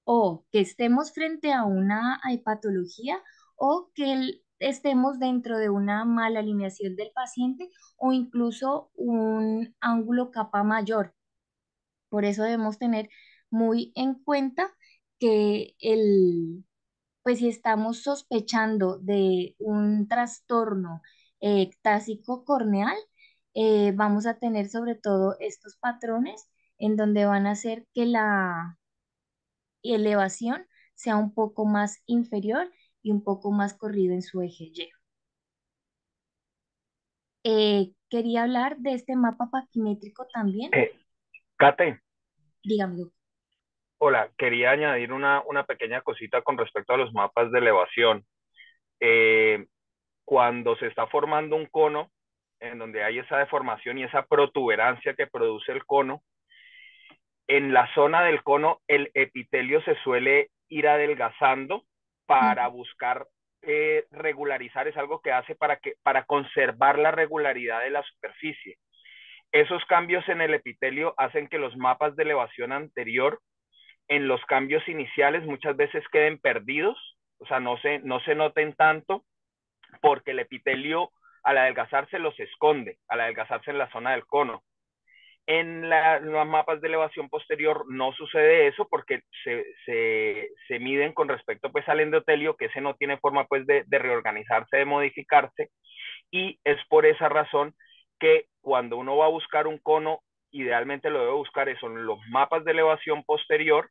o que estemos frente a una eh, patología o que el, estemos dentro de una mala alineación del paciente o incluso un ángulo capa mayor. Por eso debemos tener muy en cuenta que pues si estamos sospechando de un trastorno ectásico eh, corneal, eh, vamos a tener sobre todo estos patrones en donde van a hacer que la elevación sea un poco más inferior y un poco más corrido en su eje Y. Eh, quería hablar de este mapa paquimétrico también. Eh, Kate. Dígame. Hola, quería añadir una, pequeña cosita con respecto a los mapas de elevación. Eh, cuando se está formando un cono, en donde hay esa deformación y esa protuberancia que produce el cono, en la zona del cono el epitelio se suele ir adelgazando para buscar eh, regularizar, es algo que hace para, que, para conservar la regularidad de la superficie. Esos cambios en el epitelio hacen que los mapas de elevación anterior en los cambios iniciales muchas veces queden perdidos, o sea, no se, no se noten tanto porque el epitelio al adelgazarse los esconde, al adelgazarse en la zona del cono. En los mapas de elevación posterior no sucede eso porque se, miden con respecto pues al endotelio, que ese no tiene forma pues de, reorganizarse, de modificarse, y es por esa razón que cuando uno va a buscar un cono, idealmente lo debe buscar en los mapas de elevación posterior,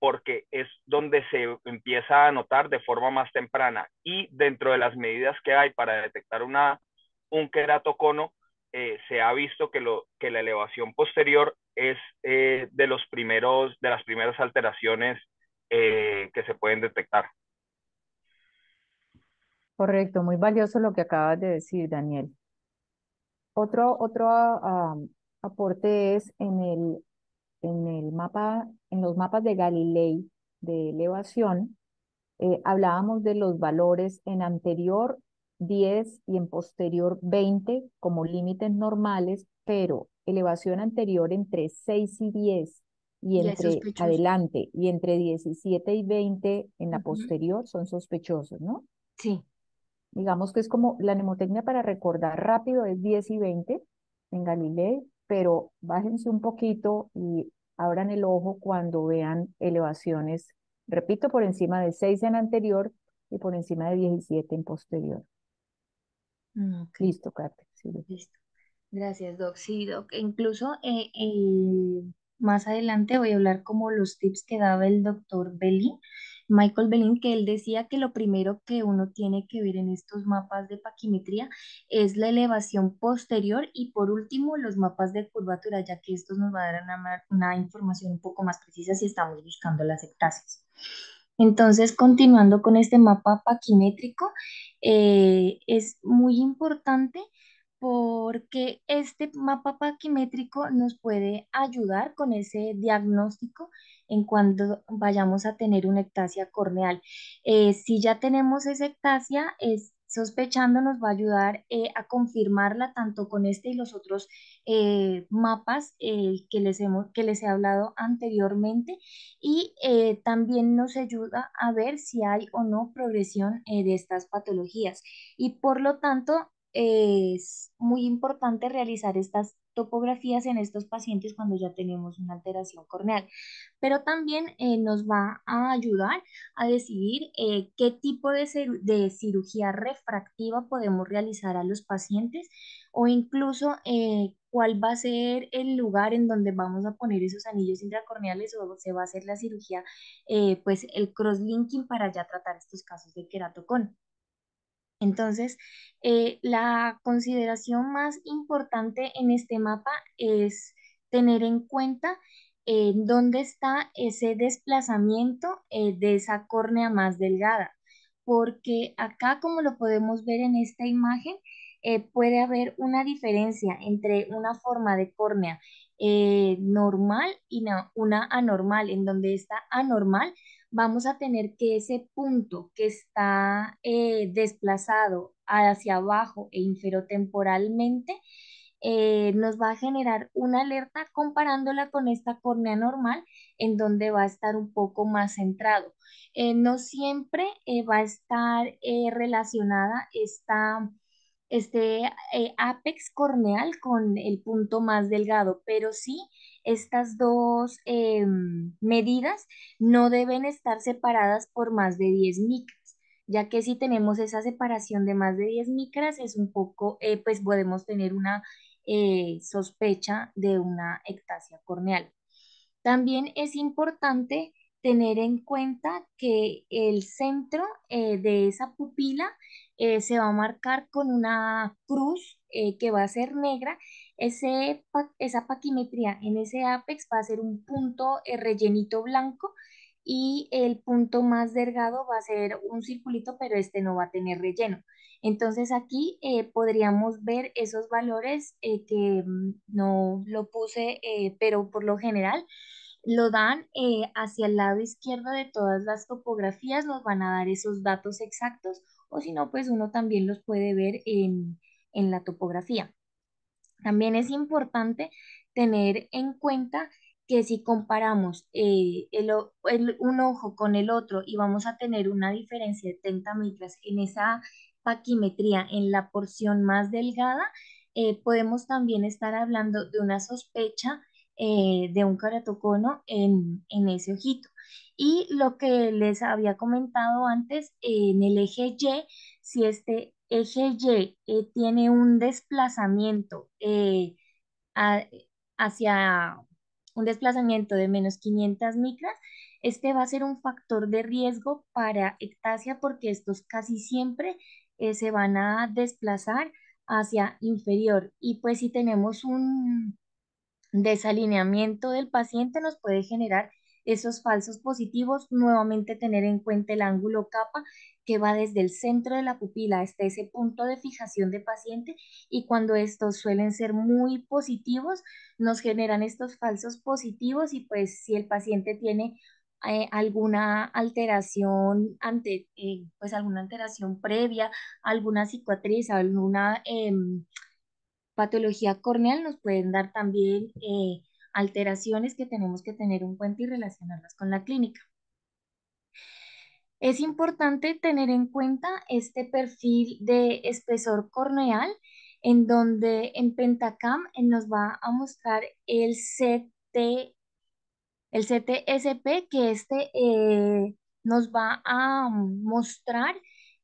porque es donde se empieza a notar de forma más temprana. Y dentro de las medidas que hay para detectar una, un queratocono, eh, se ha visto que, lo, que la elevación posterior es eh, de, los primeros, de las primeras alteraciones eh, que se pueden detectar. Correcto, muy valioso lo que acabas de decir, Daniel. Otro, otro ah, aporte es en el, en el mapa, en los mapas de Galilei de elevación, hablábamos de los valores en anterior 10 y en posterior 20 como límites normales, pero elevación anterior entre 6 y 10 y entre adelante y entre 17 y 20 en la posterior son sospechosos, ¿no? Sí. Digamos que es como la mnemotecnia para recordar rápido es 10 y 20 en Galilei, pero bájense un poquito y abran el ojo cuando vean elevaciones, repito, por encima de 6 en anterior y por encima de 17 en posterior. Cristo, mm, Gracias, Doc. Sí, Doc. Incluso eh, eh, más adelante voy a hablar como los tips que daba el doctor Belín, Michael Belín, que él decía que lo primero que uno tiene que ver en estos mapas de paquimetría es la elevación posterior y por último los mapas de curvatura, ya que estos nos van a dar una, información un poco más precisa si estamos buscando las hectáceas Entonces, continuando con este mapa paquimétrico, eh, es muy importante porque este mapa paquimétrico nos puede ayudar con ese diagnóstico en cuando vayamos a tener una ectasia corneal. Eh, si ya tenemos esa ectasia, es sospechando nos va a ayudar eh, a confirmarla tanto con este y los otros eh, mapas eh, que, les hemos, que les he hablado anteriormente y también nos ayuda a ver si hay o no progresión de estas patologías y por lo tanto es muy importante realizar estas topografías en estos pacientes cuando ya tenemos una alteración corneal. Pero también eh, nos va a ayudar a decidir eh, qué tipo de, cirugía refractiva podemos realizar a los pacientes o incluso eh, cuál va a ser el lugar en donde vamos a poner esos anillos intracorneales o se va a hacer la cirugía, pues el crosslinking para ya tratar estos casos de queratocón. Entonces, eh, la consideración más importante en este mapa es tener en cuenta eh, dónde está ese desplazamiento eh, de esa córnea más delgada, porque acá, como lo podemos ver en esta imagen, puede haber una diferencia entre una forma de córnea normal y una anormal, en donde está anormal vamos a tener que ese punto que está eh, desplazado hacia abajo e inferotemporalmente eh, nos va a generar una alerta comparándola con esta córnea normal en donde va a estar un poco más centrado. Eh, no siempre va a estar relacionada esta este apex corneal con el punto más delgado, pero sí estas dos em, medidas no deben estar separadas por más de 10 micras, ya que si tenemos esa separación de más de 10 micras es un poco, eh, pues podemos tener una eh, sospecha de una ectasia corneal. También es importante tener en cuenta que el centro eh, de esa pupila se va a marcar con una cruz que va a ser negra esa paquimetría en ese apex va a ser un punto eh, rellenito blanco y el punto más delgado va a ser un circulito, pero este no va a tener relleno. Entonces aquí eh, podríamos ver esos valores eh, que mm, no lo puse, pero por lo general lo dan hacia el lado izquierdo de todas las topografías, nos van a dar esos datos exactos o si no, pues uno también los puede ver en la topografía. También es importante tener en cuenta que si comparamos eh, el, un ojo con el otro y vamos a tener una diferencia de 30 micras en esa paquimetría, en la porción más delgada, eh, podemos también estar hablando de una sospecha eh, de un caratocono en, en, ese ojito. Y lo que les había comentado antes, en el eje Y, si este eje eh, Y tiene un desplazamiento eh, hacia un desplazamiento de menos 500 micras, este va a ser un factor de riesgo para ectasia porque estos casi siempre eh, se van a desplazar hacia inferior. Y pues si tenemos un desalineamiento del paciente nos puede generar esos falsos positivos, nuevamente tener en cuenta el ángulo capa que va desde el centro de la pupila hasta ese punto de fijación de paciente y cuando estos suelen ser muy positivos, nos generan estos falsos positivos y pues si el paciente tiene eh, alguna alteración ante, eh, pues alguna alteración previa, alguna cicatriz, alguna em, patología corneal, nos pueden dar también eh, alteraciones que tenemos que tener en cuenta y relacionarlas con la clínica. Es importante tener en cuenta este perfil de espesor corneal en donde en Pentacam eh, nos va a mostrar el CT, el CTSP, que este eh, nos va a mostrar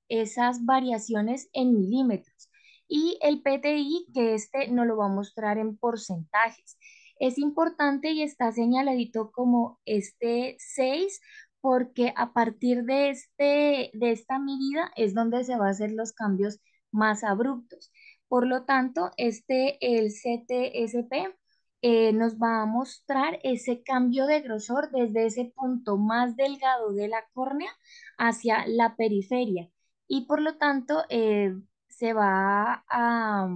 esas variaciones en milímetros y el PTI, que este nos lo va a mostrar en porcentajes. Es importante y está señaladito como este 6 porque a partir de, este, de esta medida es donde se van a hacer los cambios más abruptos. Por lo tanto, este, el CTSP eh, nos va a mostrar ese cambio de grosor desde ese punto más delgado de la córnea hacia la periferia y por lo tanto eh, se va a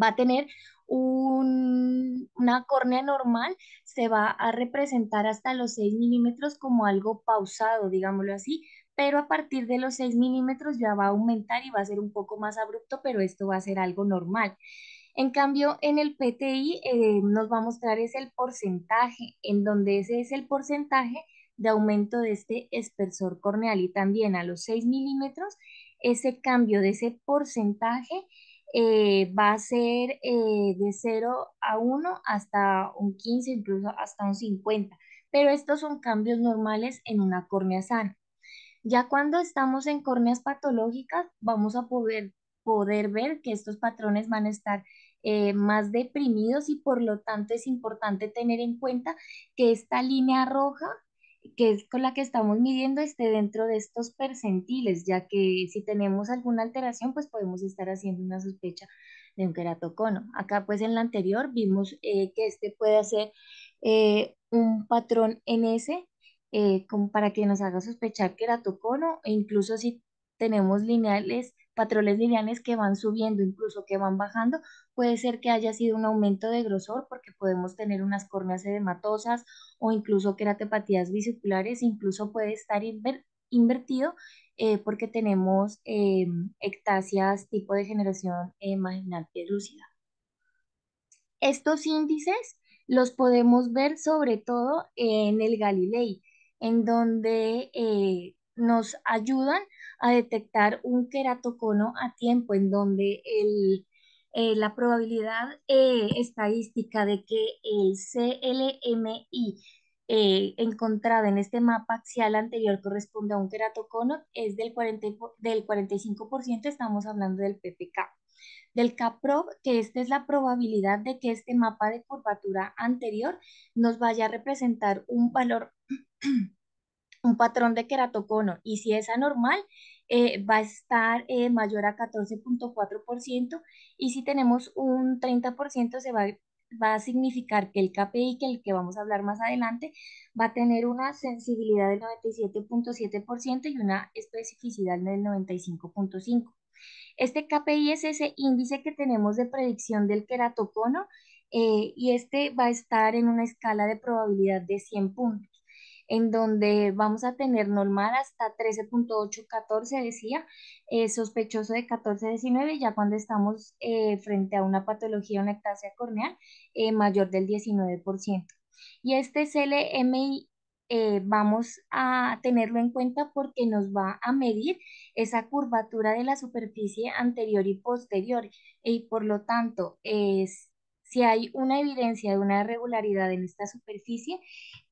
va a tener una córnea normal, se va a representar hasta los 6 milímetros como algo pausado, digámoslo así, pero a partir de los 6 milímetros ya va a aumentar y va a ser un poco más abrupto, pero esto va a ser algo normal. En cambio, en el PTI eh, nos va a mostrar es el porcentaje, en donde ese es el porcentaje de aumento de este espesor corneal y también a los 6 milímetros, ese cambio de ese porcentaje eh, va a ser eh, de 0 a 1 hasta un 15, incluso hasta un 50. Pero estos son cambios normales en una córnea sana. Ya cuando estamos en córneas patológicas, vamos a poder, poder ver que estos patrones van a estar eh, más deprimidos y por lo tanto es importante tener en cuenta que esta línea roja que es con la que estamos midiendo esté dentro de estos percentiles, ya que si tenemos alguna alteración, pues podemos estar haciendo una sospecha de un queratocono. Acá pues en la anterior vimos eh, que este puede hacer eh, un patrón en ese eh, como para que nos haga sospechar queratocono e incluso si tenemos lineales patrones lineales que van subiendo, incluso que van bajando, puede ser que haya sido un aumento de grosor porque podemos tener unas córneas edematosas o incluso queratopatías biciculares incluso puede estar invertido eh, porque tenemos eh, ectasias tipo de generación eh, marginal Estos índices los podemos ver sobre todo en el Galilei, en donde eh, nos ayudan a detectar un queratocono a tiempo, en donde eh, la probabilidad eh, estadística de que el CLMI eh, encontrado en este mapa axial anterior corresponde a un queratocono es del, del 45%, estamos hablando del PPK. Del Kprob, que esta es la probabilidad de que este mapa de curvatura anterior nos vaya a representar un valor un patrón de queratocono y si es anormal, eh, va a estar eh, mayor a 14.4% y si tenemos un 30% se va a va a significar que el KPI, que el que vamos a hablar más adelante, va a tener una sensibilidad del 97.7% y una especificidad del 95.5%. Este KPI es ese índice que tenemos de predicción del queratocono eh, y este va a estar en una escala de probabilidad de 100 puntos en donde vamos a tener normal hasta 13.8, 14, decía, eh, sospechoso de 14, 19, ya cuando estamos eh, frente a una patología, una ectasia corneal eh, mayor del 19%. Y este CLMI vamos a tenerlo en cuenta porque nos va a medir esa curvatura de la superficie anterior y posterior y por lo tanto es, si hay una evidencia de una irregularidad en esta superficie,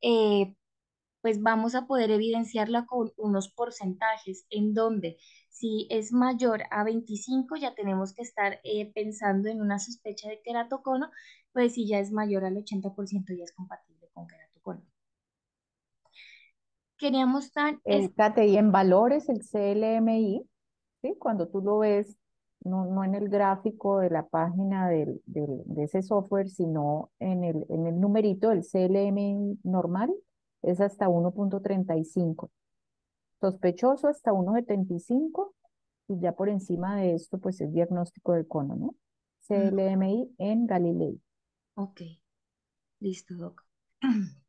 eh, pues vamos a poder evidenciarla con unos porcentajes en donde si es mayor a 25 ya tenemos que estar eh, pensando en una sospecha de queratocono, pues si ya es mayor al 80% ya es compatible con queratocono. Queríamos estar... Estate y en valores el CLMI, ¿sí? cuando tú lo ves no, en el gráfico de la página de ese software, sino en el, en el numerito del CLMI normal, es hasta 1.35. Sospechoso hasta 1.75 y ya por encima de esto pues es diagnóstico del cono, ¿no? CLMI en Galilei. Ok, listo, Doc.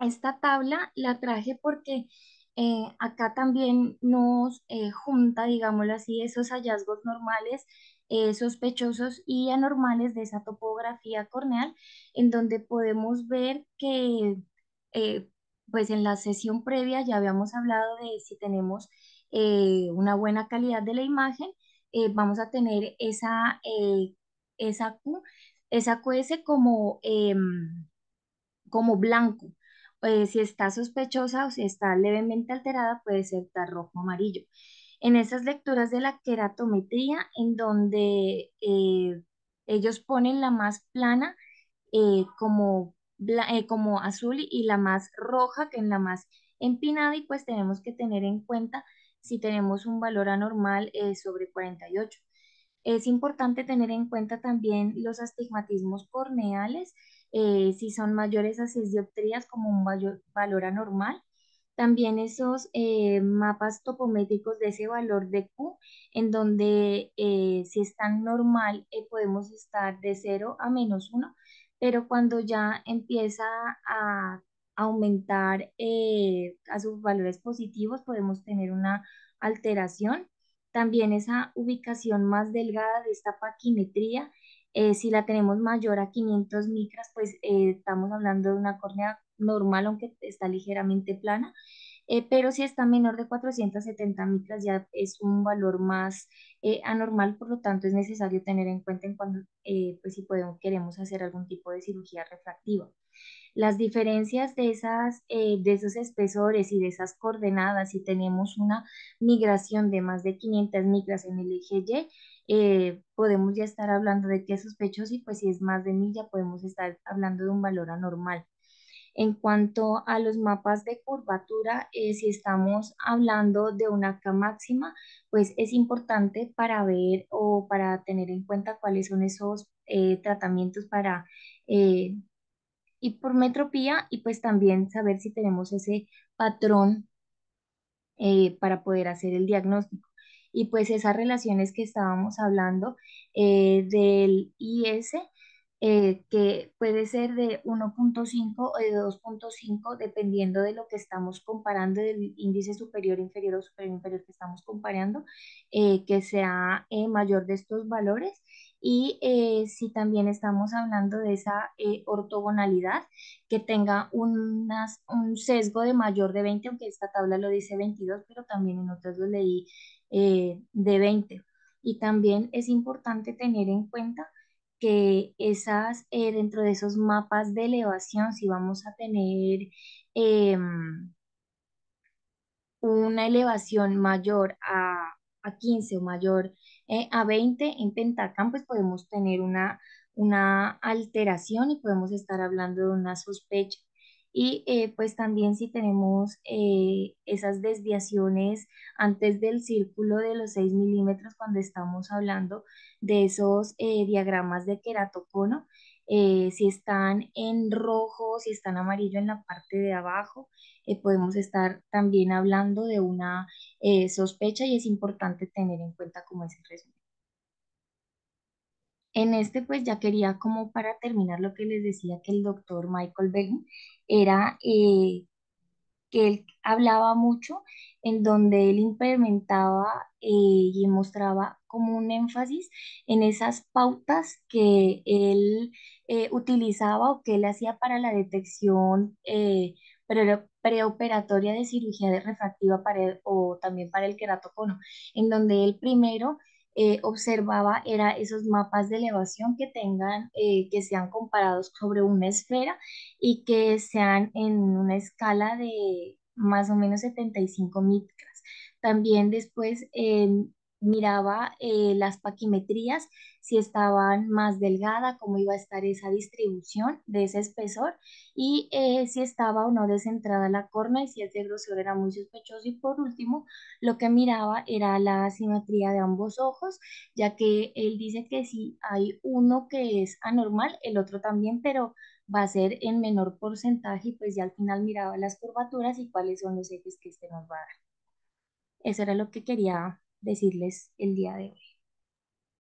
Esta tabla la traje porque eh, acá también nos eh, junta, digámoslo así, esos hallazgos normales, eh, sospechosos y anormales de esa topografía corneal, en donde podemos ver que pues en la sesión previa ya habíamos hablado de si tenemos eh, una buena calidad de la imagen, eh, vamos a tener esa, eh, esa, esa QS como, em, como blanco. si está sospechosa o si está levemente alterada, puede ser rojo amarillo. En esas lecturas de la queratometría, en donde ellos ponen la más plana como eh, como azul y la más roja que en la más empinada y pues tenemos que tener en cuenta si tenemos un valor anormal eh, sobre 48. Es importante tener en cuenta también los astigmatismos corneales, eh, si son mayores a 6 dioptrías como un valor anormal. También esos mapas topométricos de ese valor de Q, en donde si están tan normal podemos estar de 0 a menos 1 pero cuando ya empieza a aumentar eh, a sus valores positivos, podemos tener una alteración. También esa ubicación más delgada de esta paquimetría, eh, si la tenemos mayor a 500 micras, pues eh, estamos hablando de una córnea normal, aunque está ligeramente plana. Eh, pero si está menor de 470 micras ya es un valor más eh, anormal, por lo tanto es necesario tener en cuenta cuando, eh, pues, si queremos hacer algún tipo de cirugía refractiva. Las diferencias de, esas, de esos espesores y de esas coordenadas, si tenemos una migración de más de 500 micras en el eje Y, podemos ya estar hablando de que es sospechoso y pues si es más de mil ya podemos estar hablando de un valor anormal. En cuanto a los mapas de curvatura, eh, si estamos hablando de una K máxima, pues es importante para ver o para tener en cuenta cuáles son esos eh, tratamientos para eh, hipermetropía y pues también saber si tenemos ese patrón eh, para poder hacer el diagnóstico. Y pues esas relaciones que estábamos hablando del IS, eh, que puede ser de 1.5 o de 2.5 dependiendo de lo que estamos comparando, del índice superior, inferior o superior, inferior que estamos comparando, eh, que sea eh, mayor de estos valores y si también estamos hablando de esa ortogonalidad que tenga unas, un sesgo de mayor de 20, aunque esta tabla lo dice 22, pero también en otras lo leí de 20. Y también es importante tener en cuenta que esas, eh, dentro de esos mapas de elevación, si vamos a tener em, una elevación mayor a, 15 o mayor eh, a 20 en Pentacam, pues podemos tener una, una alteración y podemos estar hablando de una sospecha y eh, pues también si tenemos eh, esas desviaciones antes del círculo de los 6 milímetros cuando estamos hablando de esos eh, diagramas de queratocono, si están en rojo, si están amarillo en la parte de abajo, podemos estar también hablando de una sospecha y es importante tener en cuenta cómo es el resumen. En este, pues ya quería como para terminar lo que les decía que el doctor Michael Bell era eh, que él hablaba mucho, en donde él implementaba eh, y mostraba como un énfasis en esas pautas que él eh, utilizaba o que él hacía para la detección preoperatoria de cirugía de refractiva para o también para el queratocono, en donde él primero eh, observaba era esos mapas de elevación que tengan, eh, que sean comparados sobre una esfera y que sean en una escala de más o menos 75 mitras También después en em, miraba eh, las paquimetrías, si estaban más delgada, cómo iba a estar esa distribución de ese espesor y eh, si estaba o no descentrada la córnea y si ese grosor era muy sospechoso. Y por último, lo que miraba era la simetría de ambos ojos, ya que él dice que si hay uno que es anormal, el otro también, pero va a ser en menor porcentaje y pues ya al final miraba las curvaturas y cuáles son los ejes que este nos va a dar. Eso era lo que quería decirles el día de hoy.